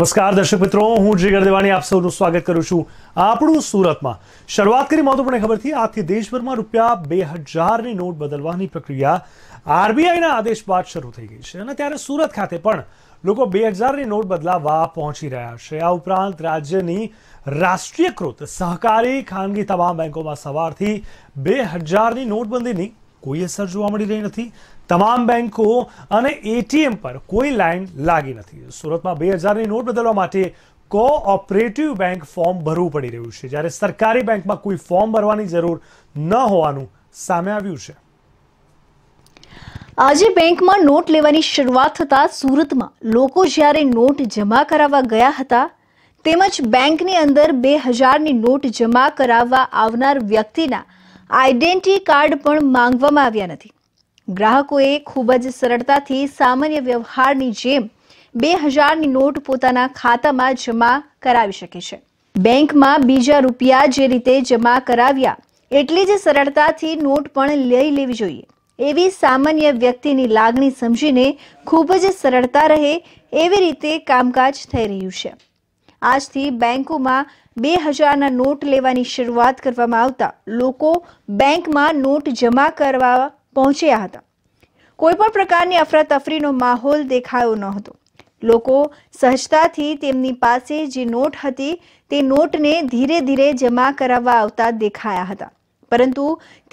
નમસ્કાર દર્શક મિત્રો હું જીગર દેવાણી આપ સૌનું સ્વાગત કરું છું આપણું સુરતમાં શરૂઆત કરી મહત્વપૂર્ણ ખબરથી આજથી દેશભરમાં રૂપિયા બે હજારની નોટ બદલવાની પ્રક્રિયા આરબીઆઈના આદેશ બાદ શરૂ થઈ ગઈ છે અને ત્યારે સુરત ખાતે પણ લોકો બે હજારની નોટ બદલાવવા પહોંચી રહ્યા છે આ ઉપરાંત રાજ્યની રાષ્ટ્રીયકૃત સહકારી ખાનગી તમામ બેંકોમાં સવારથી બે હજારની નોટબંધીની કોઈ અસર જોવા મળી રહી નથી તમામ બેન્કો અને એટીએમ પર કોઈ લાઈન લાગી નથી સુરતમાં બે હજારની નોટ બદલવા માટે કોઓપરેટિવ બેંક ફોર્મ ભરવું પડી રહ્યું છે જ્યારે સરકારી બેંકમાં કોઈ ફોર્મ ભરવાની જરૂર ન હોવાનું સામે આવ્યું છે આજે બેંકમાં નોટ લેવાની શરૂઆત થતાં સુરતમાં લોકો જ્યારે નોટ જમા કરાવવા ગયા હતા તેમજ બેંકની અંદર બે હજારની નોટ જમા કરાવવા આવનાર વ્યક્તિના આઈડેન્ટી કાર્ડ પણ માંગવામાં આવ્યા નથી ગ્રાહકોએ ખૂબ જ સરળતાથી સામાન્ય વ્યવહારની જેમ બે હજારની નોટ પોતાના ખાતામાં જમા કરાવી શકે છે બેંકમાં બીજા રૂપિયા જે રીતે જમા કરાવ્યા એટલી જ સરળતાથી નોટ પણ લઈ લેવી જોઈએ એવી સામાન્ય વ્યક્તિની લાગણી સમજીને ખૂબ જ સરળતા રહે એવી રીતે કામકાજ થઈ રહ્યું છે આજથી બેંકોમાં બે હજારના નોટ લેવાની શરૂઆત કરવામાં આવતા લોકો બેંકમાં નોટ જમા કરવા પહોંચ્યા હતા કોઈ પણ પ્રકારની અફરાતફરીનો માહોલ દેખાયો ન હતો લોકો સહજતાથી તેમની પાસે જે નોટ હતી તે નોટને ધીરે ધીરે જમા કરાવવા આવતા દેખાયા હતા પરંતુ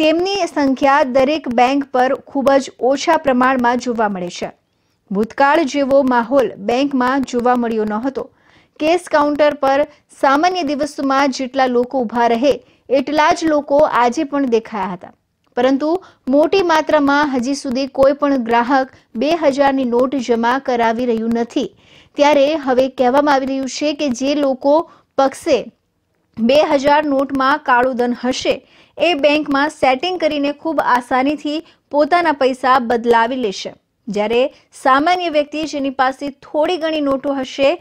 તેમની સંખ્યા દરેક બેંક પર ખૂબ જ ઓછા પ્રમાણમાં જોવા મળે છે ભૂતકાળ જેવો માહોલ બેંકમાં જોવા મળ્યો ન હતો કેસ કાઉન્ટર પર સામાન્ય દિવસોમાં જેટલા લોકો ઊભા રહે એટલા જ લોકો આજે પણ દેખાયા હતા પરંતુ મોટી માત્રામાં હજી સુધી કોઈ પણ ગ્રાહક બે હજારની નોટ જમા કરાવી રહ્યું નથી ત્યારે હવે કહેવામાં આવી રહ્યું છે કે જે લોકો પક્ષે બે હજાર નોટમાં કાળું ધન હશે એ બેંકમાં સેટિંગ કરીને ખૂબ આસાનીથી પોતાના પૈસા બદલાવી લેશે જ્યારે સામાન્ય વ્યક્તિ જેની પાસે થોડી ઘણી નોટો હશે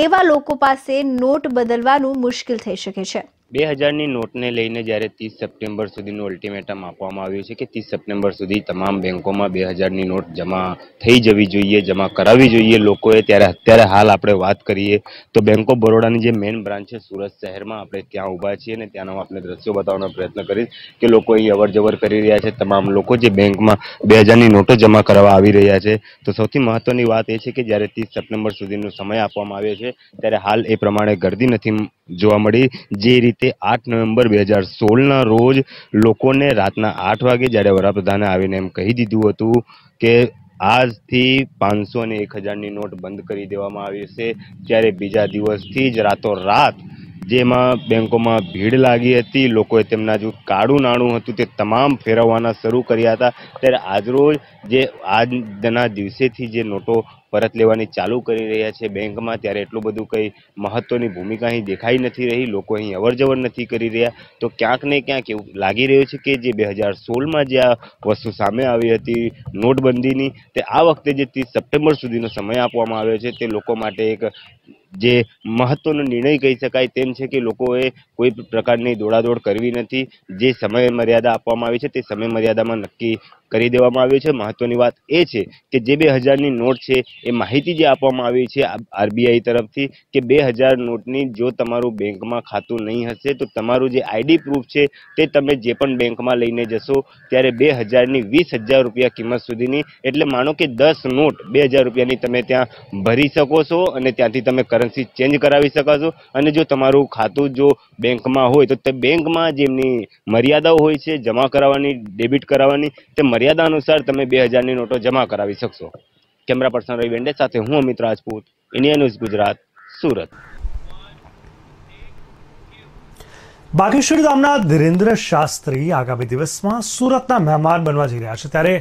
એવા લોકો પાસે નોટ બદલવાનું મુશ્કેલ થઈ શકે છે બે હજારની નોટને લઈને જ્યારે ત્રીસ સપ્ટેમ્બર સુધીનું અલ્ટિમેટમ આપવામાં આવ્યું છે કે ત્રીસ સપ્ટેમ્બર સુધી તમામ બેંકોમાં બે હજારની નોટ જમા થઈ જવી જોઈએ જમા કરાવવી જોઈએ લોકોએ ત્યારે અત્યારે હાલ આપણે વાત કરીએ તો બેંક ઓફ બરોડાની જે મેઇન બ્રાન્ચ છે સુરત શહેરમાં આપણે ત્યાં ઊભા છીએ અને ત્યાંનો આપણે દ્રશ્યો બતાવવાનો પ્રયત્ન કરીશ કે લોકો અહીં અવરજવર કરી રહ્યા છે તમામ લોકો જે બેંકમાં બે હજારની નોટો જમા કરવા આવી રહ્યા છે તો સૌથી મહત્ત્વની વાત એ છે કે જ્યારે ત્રીસ સપ્ટેમ્બર સુધીનો સમય આપવામાં આવ્યો છે ત્યારે હાલ એ પ્રમાણે ગર્દી નથી જોવા મળી જે રીતે આઠ નવેમ્બર બે હજાર સોળના રોજ લોકોને રાતના આઠ વાગે જ્યારે વડાપ્રધાને આવીને એમ કહી દીધું હતું કે આજથી પાંચસો અને એક હજારની નોટ બંધ કરી દેવામાં આવી છે ત્યારે બીજા દિવસથી જ રાતોરાત જેમાં બેંકોમાં ભીડ લાગી હતી લોકોએ તેમના જે કાળું નાણું હતું તે તમામ ફેરવવાના શરૂ કર્યા હતા ત્યારે આજરોજ જે આજના દિવસેથી જે નોટો પરત લેવાની ચાલુ કરી રહ્યા છે બેંકમાં ત્યારે એટલું બધું કંઈ મહત્ત્વની ભૂમિકા અહીં દેખાઈ નથી રહી લોકો અહીં અવરજવર નથી કરી રહ્યા તો ક્યાંક ને ક્યાંક એવું લાગી રહ્યું છે કે જે બે હજાર સોળમાં જે આ વસ્તુ સામે આવી હતી નોટબંધીની તે આ વખતે જે ત્રીસ સપ્ટેમ્બર સુધીનો સમય આપવામાં આવ્યો છે તે લોકો માટે એક જે મહત્વનો નિર્ણય કહી શકાય તેમ છે કે લોકોએ કોઈ પ્રકારની દોડાદોડ કરવી નથી જે સમય મર્યાદા આપવામાં આવી છે તે સમય મર્યાદામાં નક્કી કરી દેવામાં આવ્યો છે મહત્વની વાત એ છે કે જે બે હજારની નોટ છે એ માહિતી જે આપવામાં આવી છે આરબીઆઈ તરફથી કે બે હજાર નોટની જો તમારું બેંકમાં ખાતું નહીં હશે તો તમારું જે આઈડી પ્રૂફ છે તે તમે જે પણ બેંકમાં લઈને જશો ત્યારે બે હજારની વીસ હજાર રૂપિયા કિંમત સુધીની એટલે માનો કે દસ નોટ બે હજાર રૂપિયાની તમે ત્યાં ભરી શકો છો અને ત્યાંથી તમે કરન્સી ચેન્જ કરાવી શકો છો અને જો તમારું ખાતું જો બેંકમાં હોય તો તે બેંકમાં જેમની મર્યાદાઓ હોય છે જમા કરાવવાની ડેબિટ કરાવવાની તે મર્યાદા અનુસાર તમે બે હજારની નોટો જમા કરાવી શકશો કેમેરા પર્સન રવિ વેન્ડે સાથે હું અમિત રાજપૂત ઇન્ડિયા ન્યૂઝ ગુજરાત સુરત બાગેશ્વર ગામના ધીરેન્દ્ર શાસ્ત્રી આગામી દિવસમાં સુરતના મહેમાન બનવા જઈ રહ્યા છે ત્યારે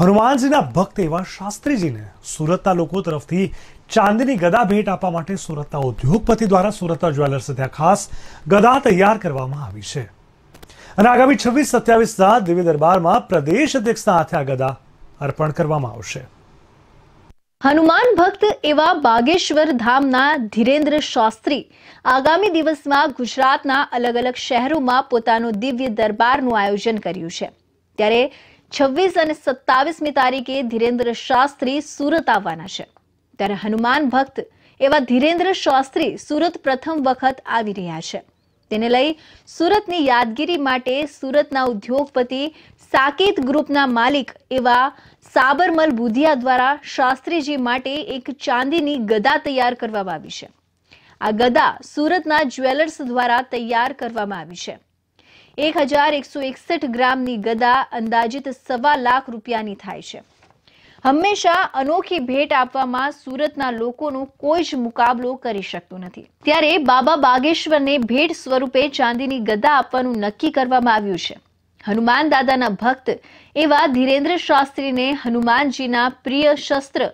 હનુમાનજીના ભક્ત એવા શાસ્ત્રીજીને સુરતના લોકો તરફથી ચાંદીની ગદા ભેટ આપવા માટે સુરતના ઉદ્યોગપતિ દ્વારા સુરતના જ્વેલર્સ ત્યાં ખાસ ગદા તૈયાર કરવામાં આવી છે અને આગામી છવ્વીસ સત્યાવીસના દિવ્ય દરબારમાં પ્રદેશ અધ્યક્ષના હાથે આ ગદા અર્પણ કરવામાં આવશે હનુમાન ભક્ત એવા બાગેશ્વર ધામના ધીરેન્દ્ર શાસ્ત્રી આગામી દિવસમાં ગુજરાતના અલગ અલગ શહેરોમાં પોતાનું દિવ્ય દરબારનું આયોજન કર્યું છે ત્યારે છવ્વીસ અને સત્તાવીસમી તારીખે ધીરેન્દ્ર શાસ્ત્રી સુરત આવવાના છે ત્યારે હનુમાન ભક્ત એવા ધીરેન્દ્ર શાસ્ત્રી સુરત પ્રથમ વખત આવી રહ્યા છે તેને લઈ સુરતની યાદગીરી માટે સુરતના ઉદ્યોગપતિ સાકેત ગ્રુપના માલિક એવા સાબરમલ બુધિયા દ્વારા શાસ્ત્રીજી માટે એક ચાંદીની ગદા તૈયાર કરવામાં આવી છે આ ગદા સુરતના જ્વેલર્સ દ્વારા તૈયાર કરવામાં આવી છે એક હજાર એકસો એકસઠ ગ્રામની ગદા અંદાજિત સવા લાખ રૂપિયાની થાય છે હંમેશા અનોખી ભેટ આપવામાં સુરતના લોકોનો કોઈ જ મુકાબલો કરી શકતું નથી ત્યારે બાબા બાગેશ્વરને ભેટ સ્વરૂપે ચાંદીની ગદા આપવાનું નક્કી કરવામાં આવ્યું છે હનુમાન દાદાના ભક્ત એવા ધીરેન્દ્ર શાસ્ત્રીને હનુમાનજીના પ્રિય શસ્ત્ર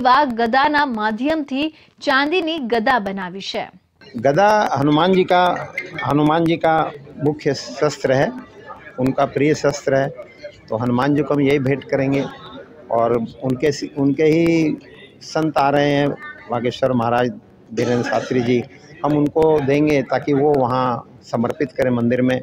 એવા ગદાના માધ્યમથી ચાંદીની ગદા બનાવી છે ગદા હનુમાન जी का हनुमान जी का मुख्य शस्त्र है उनका प्रिय शस्त्र है तो हनुमान जी को हम और उनके उनके ही संत आ रहे हैं बागेश्वर महाराज धीरेन्द्र शास्त्री जी हम उनको देंगे ताकि वो वहाँ समर्पित करें मंदिर में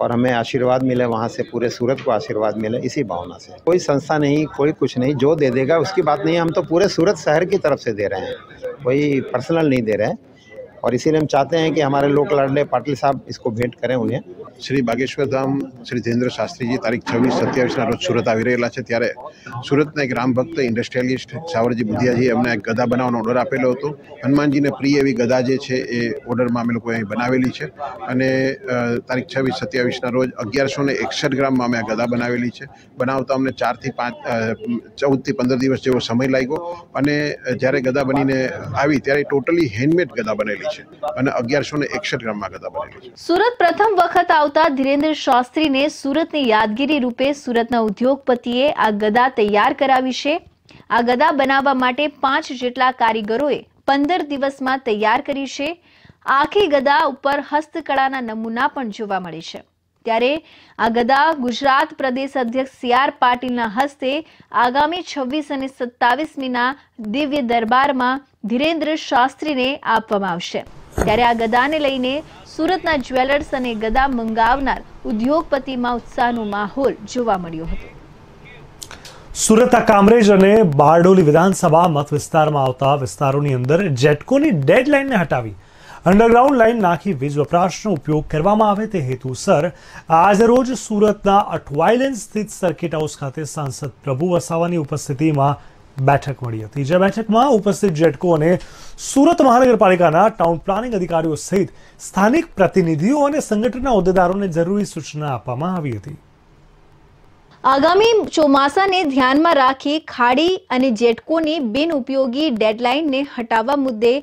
और हमें आशीर्वाद मिले वहाँ से पूरे सूरत को आशीर्वाद मिले इसी भावना से कोई संस्था नहीं कोई कुछ नहीं जो दे देगा उसकी बात नहीं है हम तो पूरे सूरत शहर की तरफ से दे रहे हैं कोई पर्सनल नहीं दे रहे हैं और इसीलिए हम चाहते हैं कि हमारे लोक लाडले पाटिल साहब इसको भेंट करें उन्हें શ્રી બાગેશ્વર ધામ શ્રી ધીરેન્દ્ર શાસ્ત્રીજી તારીખ છવ્વીસ સત્યાવીસના રોજ સુરત આવી રહેલા છે ત્યારે સુરતના એક રામભક્ત ઇન્ડસ્ટ્રીયલિસ્ટ સાવરજી બુધિયાજી અમને એક ગદા બનાવવાનો ઓર્ડર આપેલો હતો હનુમાનજીને પ્રિય એવી ગદા જે છે એ ઓર્ડરમાં અમે લોકોએ બનાવેલી છે અને તારીખ છવ્વીસ સત્યાવીસના રોજ અગિયારસો ને એકસઠ ગ્રામમાં અમે આ ગદા બનાવેલી છે બનાવતા અમને ચારથી પાંચ ચૌદથી પંદર દિવસ જેવો સમય લાગ્યો અને જ્યારે ગદા બનીને આવી ત્યારે ટોટલી હેન્ડમેડ ગદા બનેલી છે અને અગિયારસો ને એકસઠ ગ્રામમાં ગદા બનેલી છે સુરત પ્રથમ વખત આવતા ધીરેન્દ્ર શાસ્ત્રીને સુરતની યાદગીરી રૂપે સુરતના ઉદ્યોગપતિએ આ ગદા તૈયાર કરાવી છે આ ગદા બનાવવા માટે પાંચ જેટલા કારીગરોએ પંદર દિવસમાં તૈયાર કરી છે આખી ગદા ઉપર હસ્તકળાના નમૂના પણ જોવા મળે છે ત્યારે આ ગદા ગુજરાત પ્રદેશ અધ્યક્ષ સી આર પાટીલના હસ્તે આગામી છવ્વીસ અને સત્તાવીસમીના દિવ્ય દરબારમાં ધીરેન્દ્ર શાસ્ત્રીને આપવામાં આવશે ત્યારે આ ગદાને લઈને સુરતના જ્વેલર્સ અને ગદા મંગાવનાર ઉદ્યોગપતિમાં ઉત્સાહનો માહોલ જોવા મળ્યો હતો સુરતના કામરેજ અને બારડોલી વિધાનસભા મત વિસ્તારમાં આવતા વિસ્તારોની અંદર જેટકોની ડેડલાઇનને હટાવી અંડરગ્રાઉન્ડ લાઇન નાખી વીજ વપરાશનો ઉપયોગ કરવામાં આવે તે હેતુસર આજરોજ સુરતના અઠવાઇલેન્ડ સ્થિત સર્કિટ હાઉસ ખાતે સાંસદ પ્રભુ વસાવાની ઉપસ્થિતિમાં બેઠક મળી હતી જે બેઠકમાં ઉપસ્થિત જેટકો અને સુરત મહાનગરપાલિકાના ટાઉન પ્લાનિંગ અધિકારીઓ સહિત સ્થાનિક પ્રતિનિધિઓ અને સંગઠનના હોદ્દેદારોને જરૂરી સૂચના આપવામાં આવી હતી આગામી ચોમાસાને ધ્યાનમાં રાખી ખાડી અને જેટકોની બિનઉપયોગી ડેડલાઇનને હટાવવા મુદ્દે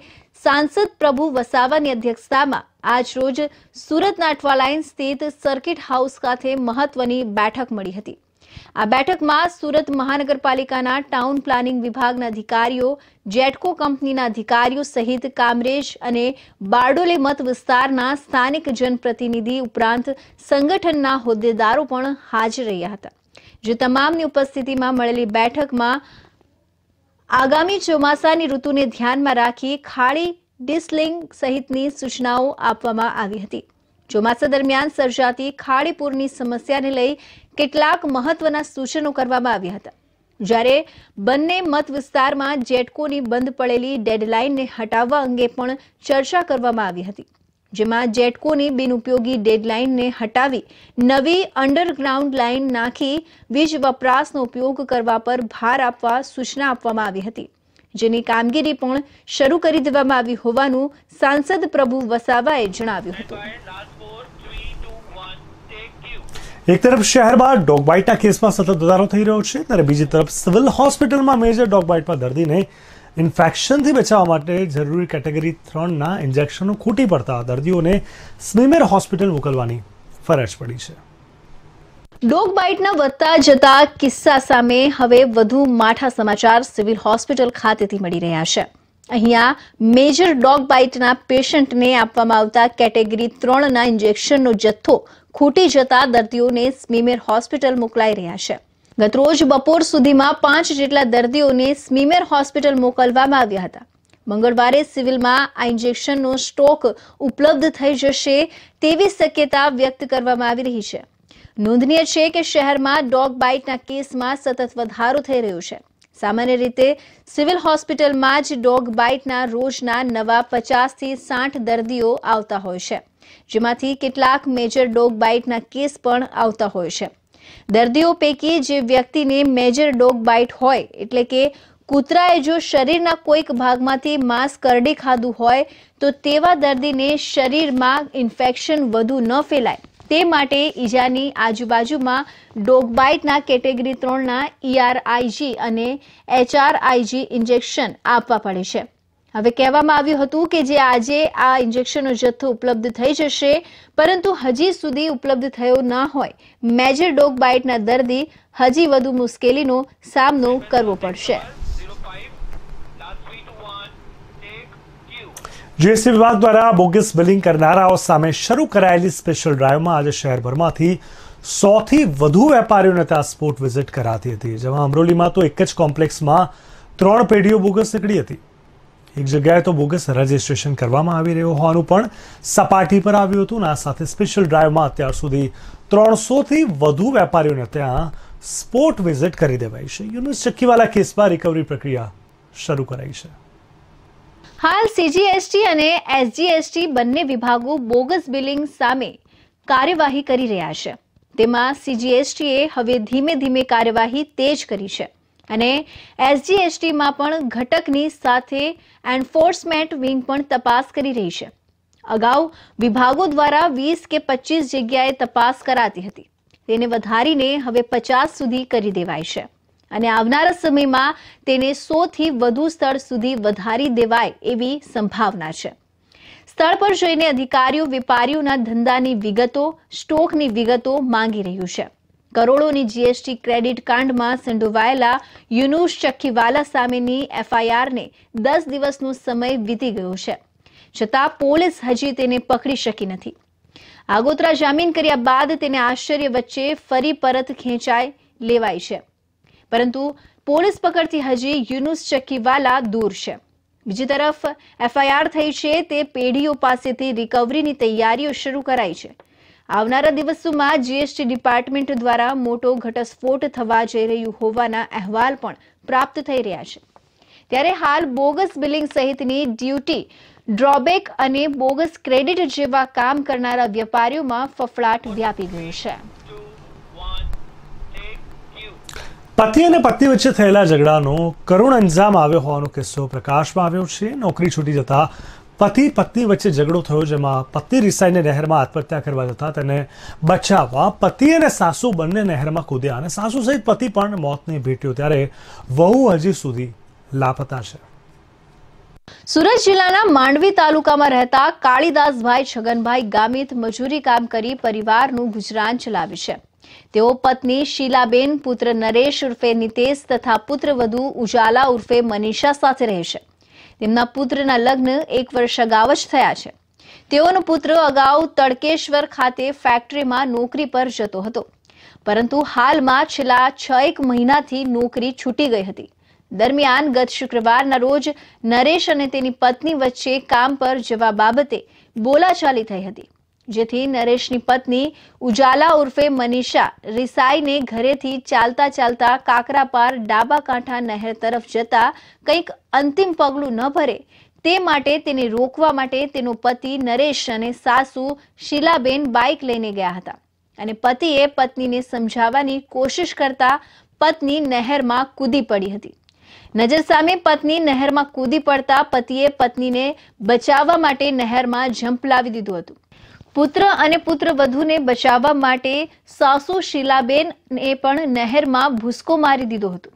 સાંસદ પ્રભુ વસાવાની અધ્યક્ષતામાં આજ રોજ સુરતના અઠવાલાઇન સ્થિત સર્કિટ હાઉસ ખાતે મહત્વની બેઠક મળી હતી આ બેઠકમાં સુરત મહાનગરપાલિકાના ટાઉન પ્લાનિંગ વિભાગના અધિકારીઓ જેટકો કંપનીના અધિકારીઓ સહિત કામરેજ અને બારડોલે મત વિસ્તારના સ્થાનિક જનપ્રતિનિધિ ઉપરાંત સંગઠનના હોદ્દેદારો પણ હાજર રહ્યા હતા જે તમામની ઉપસ્થિતિમાં મળેલી બેઠકમાં આગામી ચોમાસાની ઋતુને ધ્યાનમાં રાખી ખાડી ડિસ્લિંગ સહિતની સૂચનાઓ આપવામાં આવી હતી ચોમાસા દરમિયાન સર્જાતી ખાડીપૂરની સમસ્યાને લઈ કેટલાક મહત્વના સૂચનો કરવામાં આવ્યા હતા જ્યારે બંને મત વિસ્તારમાં જેટકોની બંધ પડેલી ડેડલાઇનને હટાવવા અંગે પણ ચર્ચા કરવામાં આવી હતી જેમાં જેટકોની બિનઉપયોગી ડેડલાઇનને હટાવી નવી અંડરગ્રાઉન્ડ લાઇન નાખી વીજ વપરાશનો ઉપયોગ કરવા પર ભાર આપવા સૂચના આપવામાં આવી હતી જેની કામગીરી પણ શરૂ કરી દેવામાં આવી હોવાનું સાંસદ પ્રભુ વસાવાએ જણાવ્યું હતું એક તરફ શહેરમાં ડોગબાઇટના કેસમાં સતત વધારો થઈ રહ્યો છે ત્યારે બીજી તરફ સિવિલ હોસ્પિટલમાં મેજર ડોગ ડોગબાઇટમાં દર્દીને ઇન્ફેક્શનથી બચાવવા માટે જરૂરી કેટેગરી ત્રણના ઇન્જેક્શનો ખૂટી પડતા દર્દીઓને સ્મીમેર હોસ્પિટલ મોકલવાની ફરજ પડી છે ડોગ બાઇટના વધતા જતા કિસ્સા સામે હવે વધુ માઠા સમાચાર સિવિલ હોસ્પિટલ ખાતેથી મળી રહ્યા છે અહીંયા મેજર ડોગ બાઇટના પેશન્ટને આપવામાં આવતા કેટેગરી ત્રણના ઇન્જેક્શનનો જથ્થો ખૂટી જતા દર્દીઓને સ્મીમેર હોસ્પિટલ મોકલાઈ રહ્યા છે ગતરોજ બપોર સુધીમાં પાંચ જેટલા દર્દીઓને સ્મીમેર હોસ્પિટલ મોકલવામાં આવ્યા હતા મંગળવારે સિવિલમાં આ ઇન્જેક્શનનો સ્ટોક ઉપલબ્ધ થઈ જશે તેવી શક્યતા વ્યક્ત કરવામાં આવી રહી છે નોંધનીય છે કે શહેરમાં ડોગ બાઇટના કેસમાં સતત વધારો થઈ રહ્યો છે સામાન્ય રીતે સિવિલ હોસ્પિટલમાં જ ડોગ બાઇટના રોજના નવા પચાસથી સાઠ દર્દીઓ આવતા હોય છે જેમાંથી કેટલાક મેજર ડોગ બાઇટના કેસ પણ આવતા હોય છે દર્દીઓ પૈકી જે વ્યક્તિને મેજર ડોગ બાઇટ હોય એટલે કે કૂતરાએ જો શરીરના કોઈક ભાગમાંથી માંસ કરડી ખાધું હોય તો તેવા દર્દીને શરીરમાં ઇન્ફેક્શન વધુ ન ફેલાય તે માટે ઇજાની આજુબાજુમાં ડોગબાઇટના કેટેગરી ત્રણના ઇઆરઆઈજી અને એચઆરઆઈજી ઇન્જેક્શન આપવા પડે છે હવે કહેવામાં આવ્યું હતું કે જે આજે આ ઇન્જેક્શનનો જથ્થો ઉપલબ્ધ થઈ જશે પરંતુ હજી સુધી ઉપલબ્ધ થયો ના હોય મેજર ડોગ બાઇટના દર્દી હજી વધુ મુશ્કેલીનો સામનો કરવો પડશે જીએસટી વિભાગ દ્વારા બોગસ બિલિંગ કરનારાઓ સામે શરૂ કરાયેલી સ્પેશિયલ ડ્રાઈવમાં આજે શહેરભરમાંથી સોથી વધુ વેપારીઓને ત્યાં વિઝિટ કરાતી હતી જેમાં અમરોલીમાં તો એક જ કોમ્પ્લેક્સમાં ત્રણ પેઢીઓ બોગસ નીકળી હતી એક જગ્યાએ તો બોગસ રજિસ્ટ્રેશન કરવામાં આવી રહ્યું હોવાનું પણ સપાટી પર આવ્યું હતું અને આ સાથે સ્પેશિયલ ડ્રાઈવમાં અત્યાર સુધી ત્રણસોથી વધુ વેપારીઓને ત્યાં સ્પોટ વિઝિટ કરી દેવાઈ છે યુનુસ ચક્કીવાલા કેસમાં રિકવરી પ્રક્રિયા શરૂ કરાઈ છે હાલ સીજીએસટી અને એસજીએસટી બંને વિભાગો બોગસ બિલિંગ સામે કાર્યવાહી કરી રહ્યા છે તેમાં સીજીએસટીએ હવે ધીમે ધીમે કાર્યવાહી તેજ કરી છે અને એસજીએસટીમાં પણ ઘટકની સાથે એન્ફોર્સમેન્ટ વિંગ પણ તપાસ કરી રહી છે અગાઉ વિભાગો દ્વારા વીસ કે પચીસ જગ્યાએ તપાસ કરાતી હતી તેને વધારીને હવે પચાસ સુધી કરી દેવાય છે અને આવનારા સમયમાં તેને સોથી વધુ સ્થળ સુધી વધારી દેવાય એવી સંભાવના છે સ્થળ પર જઈને અધિકારીઓ વેપારીઓના ધંધાની વિગતો સ્ટોકની વિગતો માંગી રહ્યું છે કરોડોની જીએસટી ક્રેડિટ કાંડમાં સંડોવાયેલા યુનુસ ચક્કીવાલા સામેની એફઆઈઆરને દસ દિવસનો સમય વીતી ગયો છે છતાં પોલીસ હજી તેને પકડી શકી નથી આગોતરા જામીન કર્યા બાદ તેને આશ્ચર્ય વચ્ચે ફરી પરત ખેંચાઈ લેવાય છે પરંતુ પોલીસ પકડથી હજી યુનુસ ચક્કીવાલા દૂર છે બીજી તરફ એફઆઈઆર થઈ છે તે પેઢીઓ પાસેથી રિકવરીની તૈયારીઓ શરૂ કરાઈ છે આવનારા દિવસોમાં જીએસટી ડિપાર્ટમેન્ટ દ્વારા મોટો ઘટસ્ફોટ થવા જઈ રહ્યું હોવાના અહેવાલ પણ પ્રાપ્ત થઈ રહ્યા છે ત્યારે હાલ બોગસ બિલિંગ સહિતની ડ્યુટી ડ્રોબેક અને બોગસ ક્રેડિટ જેવા કામ કરનારા વેપારીઓમાં ફફડાટ વ્યાપી ગઈ છે પતિ અને પત્ની વચ્ચે થયેલા ઝઘડાનો કરુણ અંજામ આવ્યો હોવાનો કિસ્સો પ્રકાશમાં આવ્યો છે નોકરી છૂટી જતા પતિ પત્ની વચ્ચે ઝઘડો થયો જેમાં પતિ રિસાઈને નહેરમાં આત્મહત્યા કરવા જતા તેને બચાવવા પતિ અને સાસુ બંને નહેરમાં કૂદ્યા અને સાસુ સહિત પતિ પણ મોતને ભેટ્યો ત્યારે વહુ હજી સુધી લાપતા છે સુરત જિલ્લાના માંડવી તાલુકામાં રહેતા કાળીદાસભાઈ છગનભાઈ ગામિત મજૂરી કામ કરી પરિવારનું ગુજરાન ચલાવે છે તેઓ પત્ની શીલાબેન પુત્ર નરેશ ઉર્ફે નિતેશ તથા પુત્ર વધુ ઉજાલા ઉર્ફે મનીષા સાથે રહેશે તેમના પુત્રના લગ્ન એક વર્ષ અગાઉ જ થયા છે તેઓનો પુત્ર અગાઉ તડકેશ્વર ખાતે ફેક્ટરીમાં નોકરી પર જતો હતો પરંતુ હાલમાં છેલ્લા છ એક મહિનાથી નોકરી છૂટી ગઈ હતી દરમિયાન ગત શુક્રવારના રોજ નરેશ અને તેની પત્ની વચ્ચે કામ પર જવા બાબતે બોલાચાલી થઈ હતી જેથી નરેશની પત્ની ઉજાલા ઉર્ફે મનીષા રિસાઈને ઘરેથી ચાલતા ચાલતા કાકરા પાર ડાબા કાંઠા નહેર તરફ જતા કંઈક અંતિમ પગલું ન ભરે તે માટે તેને રોકવા માટે તેનો પતિ નરેશ અને સાસુ શીલાબેન બાઇક લઈને ગયા હતા અને પતિએ પત્નીને સમજાવવાની કોશિશ કરતા પત્ની નહેરમાં કૂદી પડી હતી નજર સામે પત્ની નહેરમાં કૂદી પડતા પતિએ પત્નીને બચાવવા માટે નહેરમાં ઝંપલાવી દીધું હતું પુત્ર અને પુત્ર વધુને બચાવવા માટે સાસુ શીલાબેનને પણ નહેરમાં ભૂસકો મારી દીધો હતો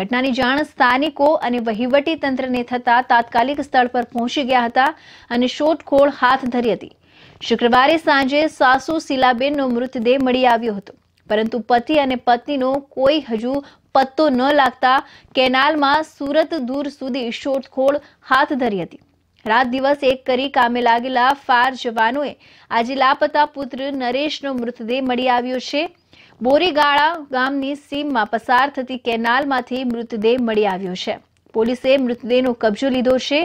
ઘટનાની જાણ સ્થાનિકો અને વહીવટી તંત્રને થતા તાત્કાલિક સ્થળ પર પહોંચી ગયા હતા અને શોધખોળ હાથ ધરી હતી શુક્રવારે સાંજે સાસુ શીલાબેનનો મૃતદેહ મળી આવ્યો હતો પરંતુ પતિ અને પત્નીનો કોઈ હજુ પત્તો ન લાગતા કેનાલમાં સુરત દૂર સુધી શોધખોળ હાથ ધરી હતી રાત દિવસ એક કરી કામે લાગેલા ફાર જવાનોએ આજે લાપતા પુત્ર નરેશનો મૃતદેહ મળી આવ્યો છે બોરીગાળા ગામની સીમમાં પસાર થતી કેનાલમાંથી મૃતદેહ મળી આવ્યો છે પોલીસે મૃતદેહનો કબજો લીધો છે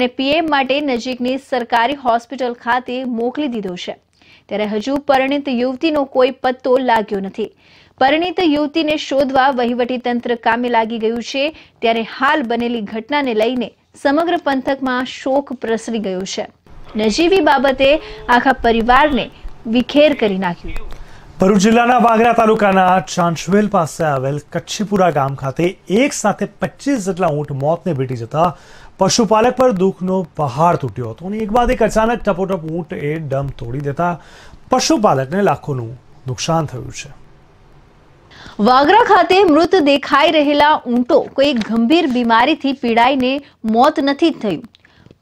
અને પીએમ માટે નજીકની સરકારી હોસ્પિટલ ખાતે મોકલી દીધો છે ત્યારે હજુ પરિણિત યુવતીનો કોઈ પત્તો લાગ્યો નથી પરિણિત યુવતીને શોધવા વહીવટી તંત્ર કામે લાગી ગયું છે ત્યારે હાલ બનેલી ઘટનાને લઈને સમગ્ર પંથકમાં શોક પ્રસરી ગયો છે નજીવી બાબતે આખા પરિવારને વિખેર કરી નાખ્યું ભરૂચ જિલ્લાના વાગરા તાલુકાના ચાંચવેલ પાસે આવેલ કચ્છીપુરા ગામ ખાતે એક સાથે પચીસ જેટલા ઊંટ મોતને ભેટી જતા પશુપાલક પર દુઃખનો પહાડ તૂટ્યો હતો અને એક બાદ એક અચાનક ટપોટપ ઊંટ એ ડમ તોડી દેતા પશુપાલકને લાખોનું નુકસાન થયું છે વાગરા ખાતે મૃત દેખાઈ રહેલા ઊંટો કોઈ ગંભીર બીમારીથી પીડાઈને મોત નથી થયું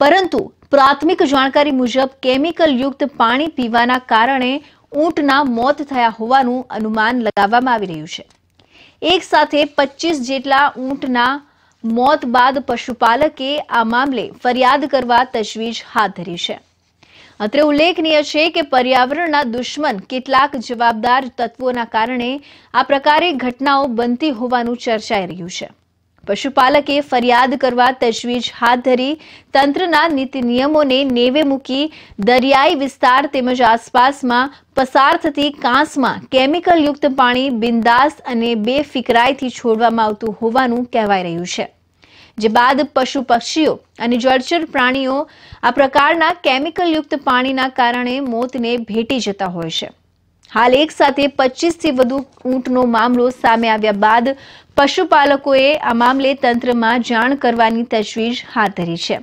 પરંતુ પ્રાથમિક જાણકારી મુજબ કેમિકલયુક્ત પાણી પીવાના કારણે ઊંટના મોત થયા હોવાનું અનુમાન લગાવવામાં આવી રહ્યું છે એક સાથે પચીસ જેટલા ઊંટના મોત બાદ પશુપાલકે આ મામલે ફરિયાદ કરવા તજવીજ હાથ ધરી છે અત્રે ઉલ્લેખનીય છે કે પર્યાવરણના દુશ્મન કેટલાક જવાબદાર તત્વોના કારણે આ પ્રકારે ઘટનાઓ બનતી હોવાનું ચર્ચાઈ રહ્યું છે પશુપાલકે ફરિયાદ કરવા તજવીજ હાથ ધરી તંત્રના નીતિ નિયમોને નેવે મૂકી દરિયાઈ વિસ્તાર તેમજ આસપાસમાં પસાર થતી કાંસમાં કેમિકલયુક્ત પાણી બિંદાસ અને બેફિકરાઈથી છોડવામાં આવતું હોવાનું કહેવાઈ રહ્યું છે જે બાદ પશુ પક્ષીઓ અને જળચર પ્રાણીઓ આ પ્રકારના કેમિકલયુક્ત પાણીના કારણે મોતને ભેટી જતા હોય છે હાલ એક સાથે પચીસથી વધુ ઊંટનો મામલો સામે આવ્યા બાદ પશુપાલકોએ આ મામલે તંત્રમાં જાણ કરવાની તજવીજ હાથ ધરી છે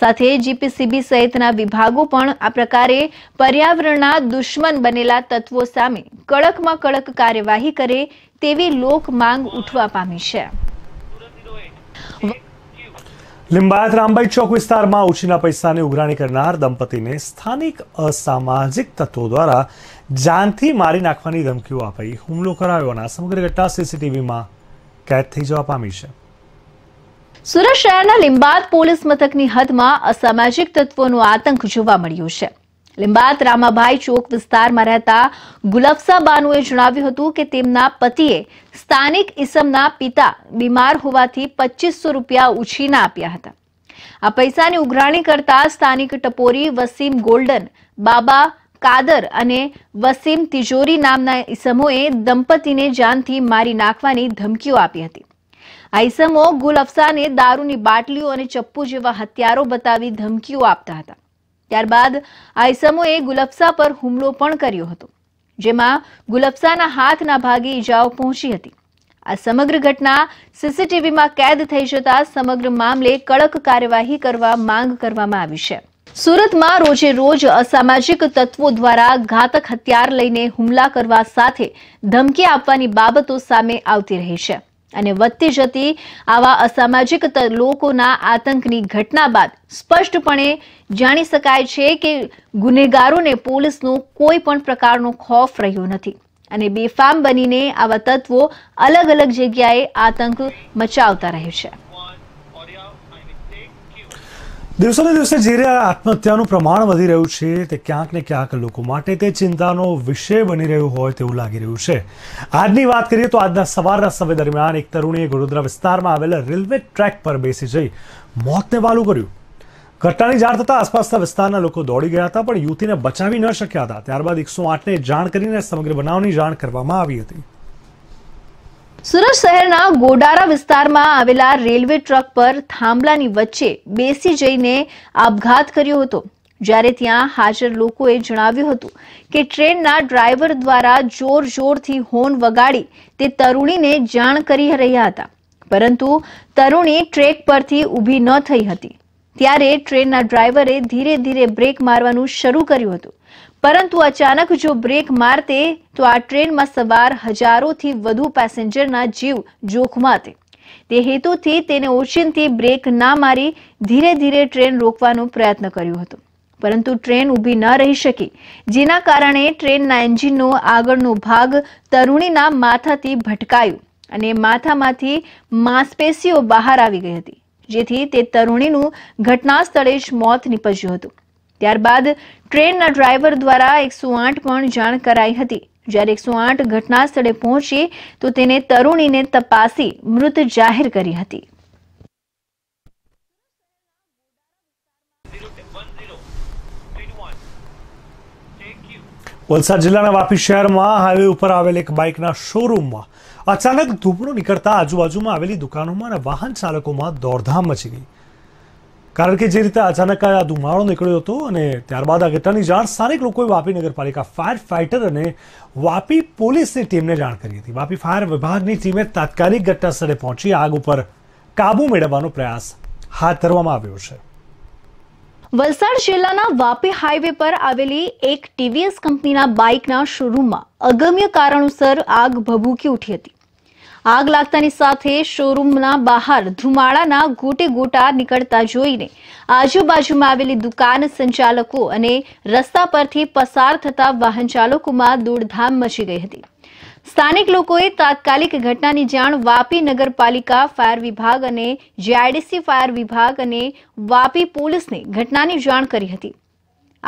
સાથે જીપીસીબી સહિતના વિભાગો પણ આ પ્રકારે પર્યાવરણના દુશ્મન બનેલા તત્વો સામે કડકમાં કડક કાર્યવાહી કરે તેવી લોક માંગ ઉઠવા પામી છે લિંબાયત રામબાઈ ચોક વિસ્તારમાં ઉછીના પૈસાની ઉઘરાણી કરનાર દંપતીને સ્થાનિક અસામાજિક તત્વો દ્વારા જાનથી મારી નાખવાની ધમકીઓ અપાઈ હુમલો કરાયો અને સમગ્ર ઘટના સીસીટીવીમાં કેદ થઈ જવા પામી છે સુરત શહેરના લિંબાયત પોલીસ મથકની હદમાં અસામાજિક તત્વોનો આતંક જોવા મળ્યો છે લિંબાત રામાભાઈ ચોક વિસ્તારમાં રહેતા ગુલફસા બાનુએ જણાવ્યું હતું કે તેમના પતિએ સ્થાનિક ઇસમના પિતા બીમાર હોવાથી પચીસો રૂપિયા ઉછીના આપ્યા હતા આ પૈસાની ઉઘરાણી કરતા સ્થાનિક ટપોરી વસીમ ગોલ્ડન બાબા કાદર અને વસીમ તિજોરી નામના ઇસમોએ દંપતીને જાનથી મારી નાખવાની ધમકીઓ આપી હતી આ ઇસમો ગુલ અફસાને દારૂની બાટલીઓ અને ચપ્પુ જેવા હથિયારો બતાવી ધમકીઓ આપતા હતા ત્યારબાદ આઈસમોએ ગુલફસા પર હુમલો પણ કર્યો હતો જેમાં ગુલફસાના હાથના ભાગે ઈજાઓ પહોંચી હતી આ સમગ્ર ઘટના સીસીટીવીમાં કેદ થઈ જતા સમગ્ર મામલે કડક કાર્યવાહી કરવા માંગ કરવામાં આવી છે સુરતમાં રોજે રોજ અસામાજિક તત્વો દ્વારા ઘાતક હથિયાર લઈને હુમલા કરવા સાથે ધમકી આપવાની બાબતો સામે આવતી રહી છે અને વધતી જતી આવા અસામાજિક લોકોના આતંકની ઘટના બાદ સ્પષ્ટપણે જાણી શકાય છે કે ગુનેગારોને પોલીસનો કોઈ પણ પ્રકારનો ખોફ રહ્યો નથી અને બેફામ બનીને આવા તત્વો અલગ અલગ જગ્યાએ આતંક મચાવતા રહે છે દિવસોને દિવસે જે રીતે આત્મહત્યાનું પ્રમાણ વધી રહ્યું છે તે ક્યાંક ને ક્યાંક લોકો માટે તે ચિંતાનો વિષય બની રહ્યો હોય તેવું લાગી રહ્યું છે આજની વાત કરીએ તો આજના સવારના સમય દરમિયાન એક તરુણીએ વડોદરા વિસ્તારમાં આવેલા રેલવે ટ્રેક પર બેસી જઈ મોતને વાલું કર્યું ઘટનાની જાણ થતાં આસપાસના વિસ્તારના લોકો દોડી ગયા હતા પણ યુવતીને બચાવી ન શક્યા હતા ત્યારબાદ એકસો આઠને જાણ કરીને સમગ્ર બનાવની જાણ કરવામાં આવી હતી સુરત શહેરના ગોડારા વિસ્તારમાં આવેલા રેલવે ટ્રક પર થાંભલાની વચ્ચે બેસી જઈને આપઘાત કર્યો હતો જ્યારે ત્યાં હાજર લોકોએ જણાવ્યું હતું કે ટ્રેનના ડ્રાઈવર દ્વારા જોર જોરથી હોર્ન વગાડી તે તરુણીને જાણ કરી રહ્યા હતા પરંતુ તરુણી ટ્રેક પરથી ઊભી ન થઈ હતી ત્યારે ટ્રેનના ડ્રાઈવરે ધીરે ધીરે બ્રેક મારવાનું શરૂ કર્યું હતું પરંતુ અચાનક જો બ્રેક મારતે તો આ ટ્રેનમાં સવાર હજારોથી વધુ પેસેન્જરના જીવ જોખમાં હતી તે હેતુથી તેને ઓચિંતી બ્રેક ના મારી ધીરે ધીરે ટ્રેન રોકવાનો પ્રયત્ન કર્યો હતો પરંતુ ટ્રેન ઊભી ન રહી શકી જેના કારણે ટ્રેનના એન્જિનનો આગળનો ભાગ તરુણીના માથાથી ભટકાયું અને માથામાંથી માંસપેશીઓ બહાર આવી ગઈ હતી જેથી તે તરુણીનું ઘટના સ્થળે જ મોત નીપજ્યું હતું ત્યારબાદ ટ્રેનના ડ્રાઈવર દ્વારા એકસો આઠ પણ જાણ કરાઈ હતી જ્યારે એકસો ઘટના સ્થળે પહોંચી તો તેને તરુણીને તપાસી મૃત જાહેર કરી હતી વલસાડ જિલ્લાના વાપી શહેરમાં હાઈવે ઉપર આવેલ એક બાઇકના શોરૂમમાં અચાનક ધૂપડો નીકળતા આજુબાજુમાં આવેલી દુકાનોમાં અને વાહન ચાલકોમાં દોડધામ મચી ગઈ કારણ કે જે રીતે અચાનક આ ધુમાડો નીકળ્યો હતો અને ત્યારબાદ આ ઘટનાની જાણ સ્થાનિક લોકોએ વાપી નગરપાલિકા ફાયર ફાઇટર અને વાપી પોલીસની ટીમને જાણ કરી હતી વાપી ફાયર વિભાગની ટીમે તાત્કાલિક ઘટના સ્થળે પહોંચી આગ ઉપર કાબુ મેળવવાનો પ્રયાસ હાથ ધરવામાં આવ્યો છે વલસાડ જિલ્લાના વાપી હાઈવે પર આવેલી એક ટીવીએસ કંપનીના બાઇકના શોરૂમમાં અગમ્ય કારણોસર આગ ભભૂકી ઉઠી હતી આગ લાગતાની સાથે શોરૂમના બહાર ધુમાડાના ગોટે ગોટા નીકળતા જોઈને આજુબાજુમાં આવેલી દુકાન સંચાલકો અને રસ્તા પરથી પસાર થતા વાહન ચાલકોમાં દોડધામ મચી ગઈ હતી સ્થાનિક લોકોએ તાત્કાલિક ઘટનાની જાણ વાપી નગરપાલિકા ફાયર વિભાગ અને જીઆઈડીસી ફાયર વિભાગ અને વાપી પોલીસને ઘટનાની જાણ કરી હતી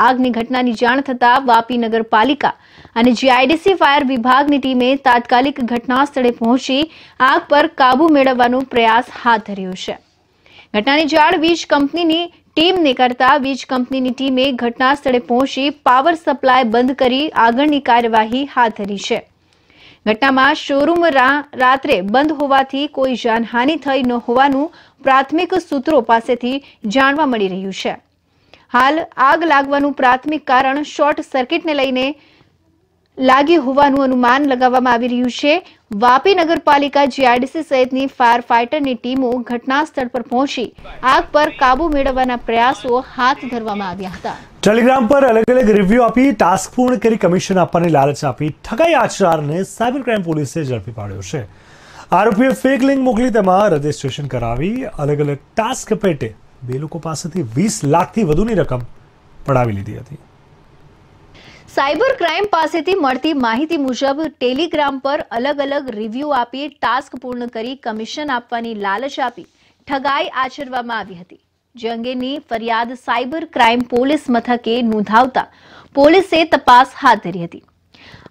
આગની ઘટનાની જાણ થતાં વાપી નગરપાલિકા અને જીઆઈડીસી ફાયર વિભાગની ટીમે તાત્કાલિક ઘટના સ્થળે પહોંચી આગ પર કાબુ મેળવવાનો પ્રયાસ હાથ ધર્યો છે ઘટનાની જાણ વીજ કંપનીની ટીમને કરતા વીજ કંપનીની ટીમે ઘટના સ્થળે પહોંચી પાવર સપ્લાય બંધ કરી આગળની કાર્યવાહી હાથ ધરી છે ઘટનામાં શોરૂમ રાત્રે બંધ હોવાથી કોઈ જાનહાનિ થઈ ન હોવાનું પ્રાથમિક સૂત્રો પાસેથી જાણવા મળી રહ્યું છે હાલ આગ લાગવાનું પ્રાથમિક કારણ શોર્ટ સર્કિટને લઈને લાગી હોવાનું અનુમાન લગાવવામાં આવી રહ્યું છે વાપી નગરપાલિકા જીઆરડીસી સહિતની ફાયર ફાઇટરની ટીમો ઘટના સ્થળ પર પહોંચી આગ પર કાબુ મેળવવાના પ્રયાસો હાથ ધરવામાં આવ્યા હતા ટેલિગ્રામ પર અલગ અલગ રિવ્યુ આપી ટાસ્ક પૂર્ણ કરી કમિશન આપવાની લાલચ આપી ઠગાઈ આચારને સાયબર ક્રાઇમ પોલીસે ઝડપી પાડ્યો છે આરોપીએ ફેક લિંક મોકલી તેમાં રજિસ્ટ્રેશન કરાવી અલગ અલગ ટાસ્ક પેટે બે લોકો પાસેથી વીસ લાખથી વધુની રકમ પડાવી લીધી હતી સાયબર ક્રાઇમ પાસેથી મળતી માહિતી મુજબ ટેલિગ્રામ પર અલગ અલગ રિવ્યૂ આપી ટાસ્ક પૂર્ણ કરી કમિશન આપવાની લાલચ આપી ઠગાઈ આચરવામાં આવી હતી જે અંગેની ફરિયાદ સાયબર ક્રાઇમ પોલીસ મથકે નોંધાવતા પોલીસે તપાસ હાથ ધરી હતી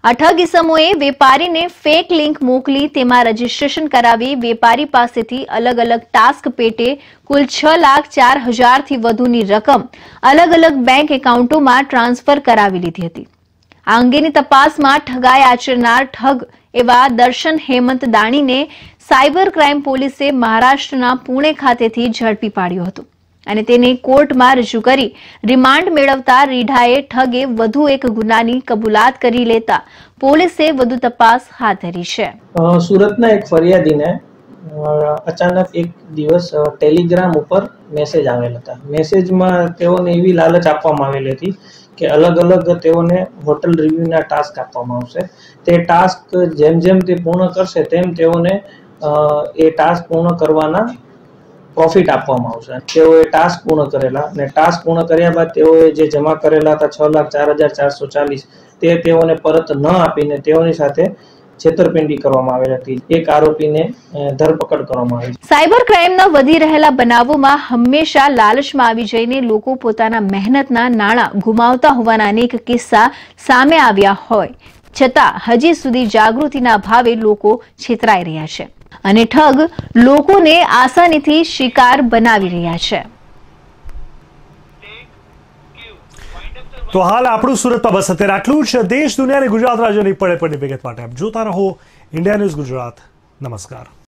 આ ઇસમોએ વેપારીને ફેક લિંક મોકલી તેમાં રજિસ્ટ્રેશન કરાવી વેપારી પાસેથી અલગ અલગ ટાસ્ક પેટે કુલ છ લાખ ચાર હજારથી વધુની રકમ અલગ અલગ બેંક એકાઉન્ટોમાં ટ્રાન્સફર કરાવી લીધી હતી આ અંગેની તપાસમાં ઠગાઈ આચરનાર ઠગ એવા દર્શન હેમંત દાણીને સાયબર ક્રાઇમ પોલીસે મહારાષ્ટ્રના પુણે ખાતેથી ઝડપી પાડ્યો હતો અને તેને કોર્ટમાં રજૂ કરી રિમાન્ડ મેળવતા રીઢાએ ઠગે વધુ એક ગુનાની કબૂલાત કરી લેતા પોલીસે વધુ તપાસ હાથ ધરી છે સુરતના એક ફરિયાદીને અચાનક એક દિવસ ટેલિગ્રામ ઉપર મેસેજ આવેલ હતા મેસેજમાં તેઓને એવી લાલચ આપવામાં આવેલી હતી કે અલગ અલગ તેઓને હોટલ રિવ્યુના ટાસ્ક આપવામાં આવશે તે ટાસ્ક જેમ જેમ તે પૂર્ણ કરશે તેમ તેઓને એ ટાસ્ક પૂર્ણ કરવાના પ્રોફિટ આપવામાં આવશે તેઓએ ટાસ્ક પૂર્ણ કરેલા અને ટાસ્ક પૂર્ણ કર્યા બાદ તેઓએ જે જમા કરેલા હતા છ લાખ ચાર હજાર ચારસો ચાલીસ તે તેઓને પરત ન આપીને તેઓની સાથે છેતરપિંડી કરવામાં આવેલ હતી એક આરોપીને ધરપકડ કરવામાં આવી સાયબર ક્રાઇમના વધી રહેલા બનાવોમાં હંમેશા લાલચમાં આવી જઈને લોકો પોતાના મહેનતના નાણાં ગુમાવતા હોવાના અનેક કિસ્સા સામે આવ્યા હોય છતાં હજી સુધી જાગૃતિના અભાવે લોકો છેતરાઈ રહ્યા છે અને ઠગ લોકોને આસાનીથી શિકાર બનાવી રહ્યા છે તો હાલ આપણું સુરતમાં બસ અત્યારે આટલું જ દેશ દુનિયાને ગુજરાત રાજ્યની પડે પડે વિગત માટે આપ જોતા રહો ઇન્ડિયા ન્યૂઝ ગુજરાત નમસ્કાર